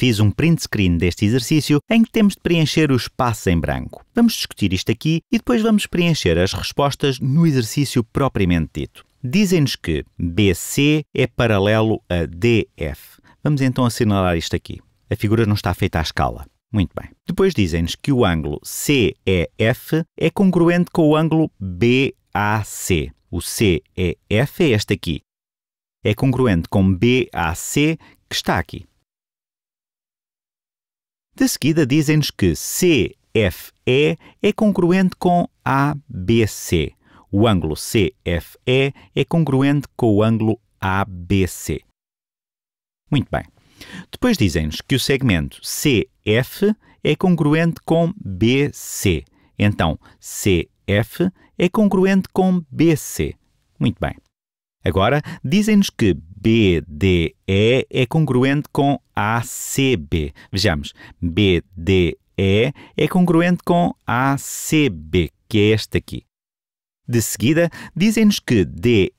Fiz um print screen deste exercício em que temos de preencher o espaço em branco. Vamos discutir isto aqui e depois vamos preencher as respostas no exercício propriamente dito. Dizem-nos que BC é paralelo a DF. Vamos então assinalar isto aqui. A figura não está feita à escala. Muito bem. Depois dizem-nos que o ângulo CEF é congruente com o ângulo BAC. O CEF é este aqui. É congruente com BAC, que está aqui. De seguida, dizem-nos que CFE é congruente com ABC. O ângulo CFE é congruente com o ângulo ABC. Muito bem. Depois dizem-nos que o segmento CF é congruente com BC. Então, CF é congruente com BC. Muito bem. Agora, dizem-nos que BDE é congruente com ACB. Vejamos, BDE é congruente com ACB, que é este aqui. De seguida, dizem-nos que DE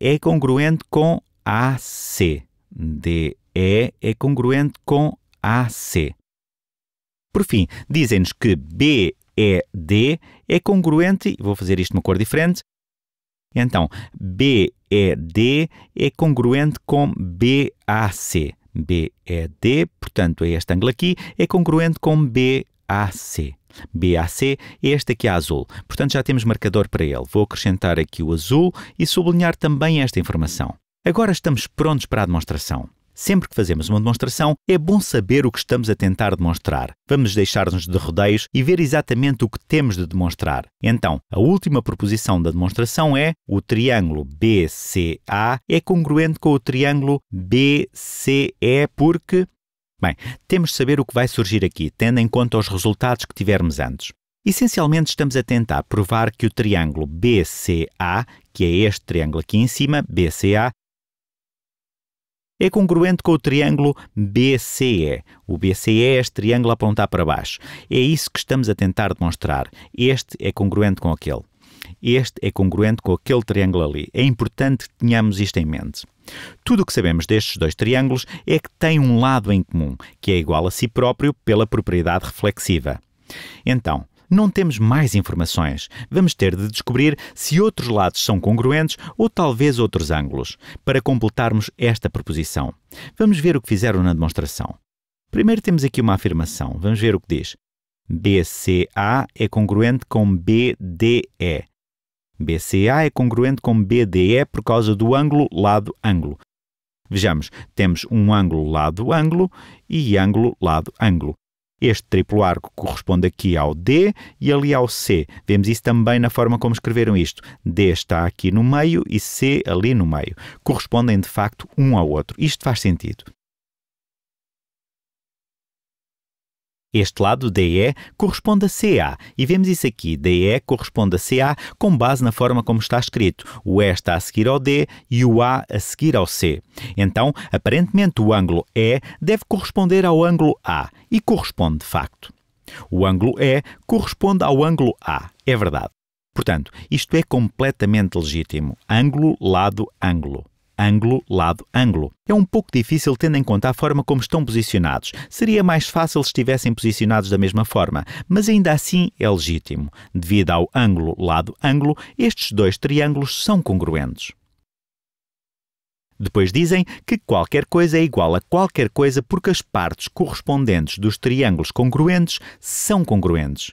é congruente com AC. DE é congruente com AC. Por fim, dizem-nos que BED é congruente, vou fazer isto numa cor diferente, então, BED é congruente com BAC. BED, portanto, é este ângulo aqui, é congruente com BAC. BAC é este aqui azul. Portanto, já temos marcador para ele. Vou acrescentar aqui o azul e sublinhar também esta informação. Agora estamos prontos para a demonstração. Sempre que fazemos uma demonstração, é bom saber o que estamos a tentar demonstrar. Vamos deixar-nos de rodeios e ver exatamente o que temos de demonstrar. Então, a última proposição da demonstração é: o triângulo BCA é congruente com o triângulo BCE porque. Bem, temos de saber o que vai surgir aqui, tendo em conta os resultados que tivermos antes. Essencialmente, estamos a tentar provar que o triângulo BCA, que é este triângulo aqui em cima, BCA, é congruente com o triângulo BCE. O BCE é este triângulo a apontar para baixo. É isso que estamos a tentar demonstrar. Este é congruente com aquele. Este é congruente com aquele triângulo ali. É importante que tenhamos isto em mente. Tudo o que sabemos destes dois triângulos é que têm um lado em comum, que é igual a si próprio pela propriedade reflexiva. Então, não temos mais informações. Vamos ter de descobrir se outros lados são congruentes ou talvez outros ângulos, para completarmos esta proposição. Vamos ver o que fizeram na demonstração. Primeiro temos aqui uma afirmação. Vamos ver o que diz. BCA é congruente com BDE. BCA é congruente com BDE por causa do ângulo lado-ângulo. Vejamos, temos um ângulo lado-ângulo e ângulo lado-ângulo. Este triplo arco corresponde aqui ao D e ali ao C. Vemos isso também na forma como escreveram isto. D está aqui no meio e C ali no meio. Correspondem de facto um ao outro. Isto faz sentido. Este lado, DE, corresponde a CA, e vemos isso aqui. DE corresponde a CA com base na forma como está escrito. O E está a seguir ao D e o A a seguir ao C. Então, aparentemente, o ângulo E deve corresponder ao ângulo A, e corresponde de facto. O ângulo E corresponde ao ângulo A, é verdade. Portanto, isto é completamente legítimo. Ângulo, lado, ângulo ângulo, lado, ângulo. É um pouco difícil tendo em conta a forma como estão posicionados. Seria mais fácil se estivessem posicionados da mesma forma, mas ainda assim é legítimo. Devido ao ângulo, lado, ângulo, estes dois triângulos são congruentes. Depois dizem que qualquer coisa é igual a qualquer coisa porque as partes correspondentes dos triângulos congruentes são congruentes.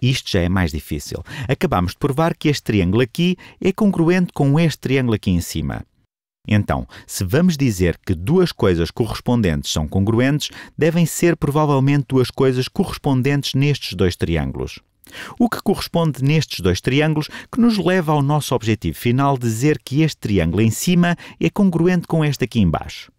Isto já é mais difícil. Acabamos de provar que este triângulo aqui é congruente com este triângulo aqui em cima. Então, se vamos dizer que duas coisas correspondentes são congruentes, devem ser provavelmente duas coisas correspondentes nestes dois triângulos. O que corresponde nestes dois triângulos que nos leva ao nosso objetivo final dizer que este triângulo em cima é congruente com este aqui embaixo.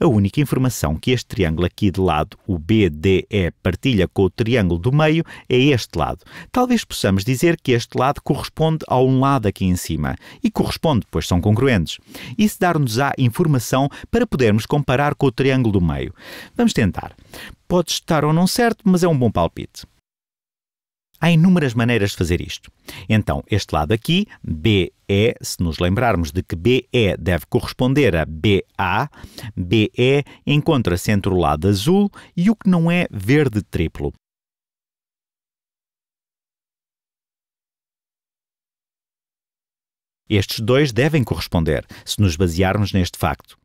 A única informação que este triângulo aqui de lado, o BDE, partilha com o triângulo do meio é este lado. Talvez possamos dizer que este lado corresponde a um lado aqui em cima. E corresponde, pois são congruentes. Isso dar-nos-á informação para podermos comparar com o triângulo do meio. Vamos tentar. Pode estar ou não certo, mas é um bom palpite. Há inúmeras maneiras de fazer isto. Então, este lado aqui, BE, se nos lembrarmos de que BE deve corresponder a BA, BE encontra-se entre o lado azul e o que não é verde triplo. Estes dois devem corresponder, se nos basearmos neste facto.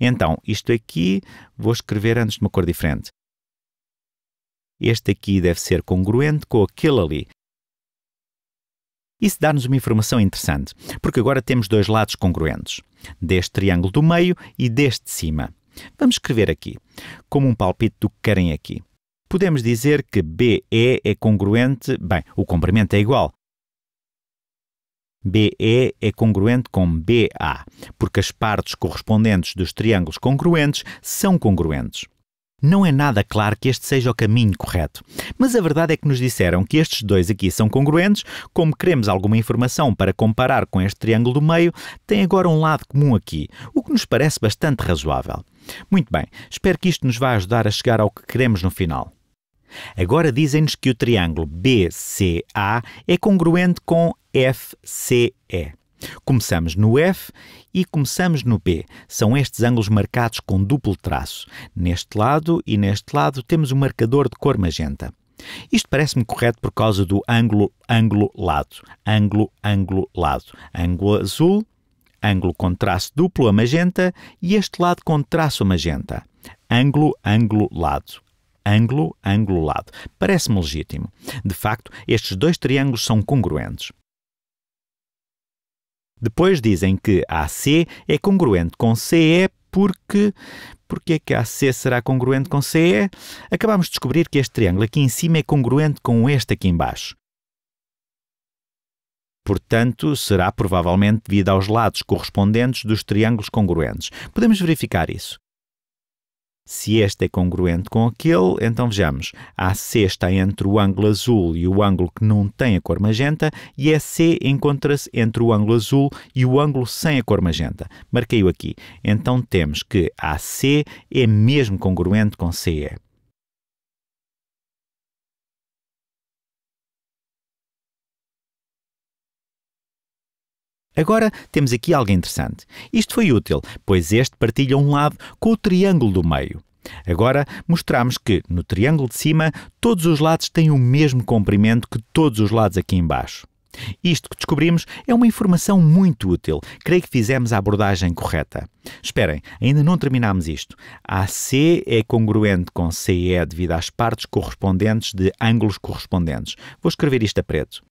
Então, isto aqui vou escrever antes de uma cor diferente. Este aqui deve ser congruente com aquele ali. Isso dá-nos uma informação interessante, porque agora temos dois lados congruentes, deste triângulo do meio e deste de cima. Vamos escrever aqui, como um palpite do que querem aqui. Podemos dizer que BE é congruente, bem, o comprimento é igual. BE é congruente com BA, porque as partes correspondentes dos triângulos congruentes são congruentes. Não é nada claro que este seja o caminho correto, mas a verdade é que nos disseram que estes dois aqui são congruentes, como queremos alguma informação para comparar com este triângulo do meio, tem agora um lado comum aqui, o que nos parece bastante razoável. Muito bem, espero que isto nos vá ajudar a chegar ao que queremos no final. Agora dizem-nos que o triângulo BCA é congruente com FCE. Começamos no F e começamos no B. São estes ângulos marcados com duplo traço. Neste lado e neste lado temos um marcador de cor magenta. Isto parece-me correto por causa do ângulo, ângulo, lado, ângulo, ângulo, lado, ângulo azul, ângulo com traço duplo a magenta e este lado com traço a magenta, ângulo, ângulo, lado, ângulo, ângulo, lado. Parece-me legítimo. De facto, estes dois triângulos são congruentes. Depois dizem que AC é congruente com CE porque porque é que AC será congruente com CE? Acabamos de descobrir que este triângulo aqui em cima é congruente com este aqui em baixo. Portanto, será provavelmente devido aos lados correspondentes dos triângulos congruentes. Podemos verificar isso. Se este é congruente com aquele, então vejamos. A C está entre o ângulo azul e o ângulo que não tem a cor magenta, e a C encontra-se entre o ângulo azul e o ângulo sem a cor magenta. Marquei-o aqui. Então temos que AC é mesmo congruente com CE. Agora temos aqui algo interessante. Isto foi útil, pois este partilha um lado com o triângulo do meio. Agora mostramos que no triângulo de cima todos os lados têm o mesmo comprimento que todos os lados aqui embaixo. Isto que descobrimos é uma informação muito útil. Creio que fizemos a abordagem correta. Esperem, ainda não terminámos isto. AC é congruente com CE devido às partes correspondentes de ângulos correspondentes. Vou escrever isto a preto.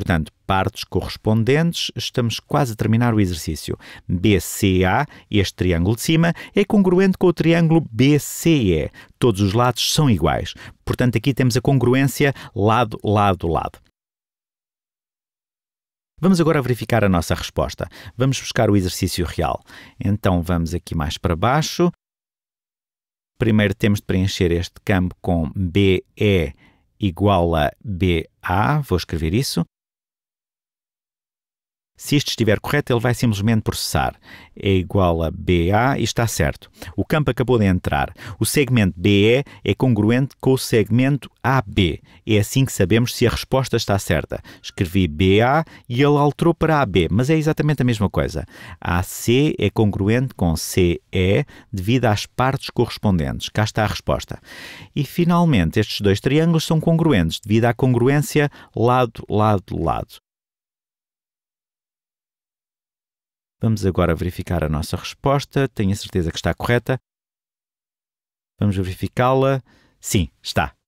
Portanto, partes correspondentes, estamos quase a terminar o exercício. BCA, este triângulo de cima, é congruente com o triângulo BCE. Todos os lados são iguais. Portanto, aqui temos a congruência lado, lado, lado. Vamos agora verificar a nossa resposta. Vamos buscar o exercício real. Então vamos aqui mais para baixo. Primeiro temos de preencher este campo com BE igual a BA. Vou escrever isso. Se isto estiver correto, ele vai simplesmente processar. É igual a BA e está certo. O campo acabou de entrar. O segmento BE é congruente com o segmento AB. É assim que sabemos se a resposta está certa. Escrevi BA e ele alterou para AB, mas é exatamente a mesma coisa. AC é congruente com CE devido às partes correspondentes. Cá está a resposta. E finalmente, estes dois triângulos são congruentes devido à congruência lado, lado, lado. Vamos agora verificar a nossa resposta. Tenho a certeza que está correta. Vamos verificá-la. Sim, está.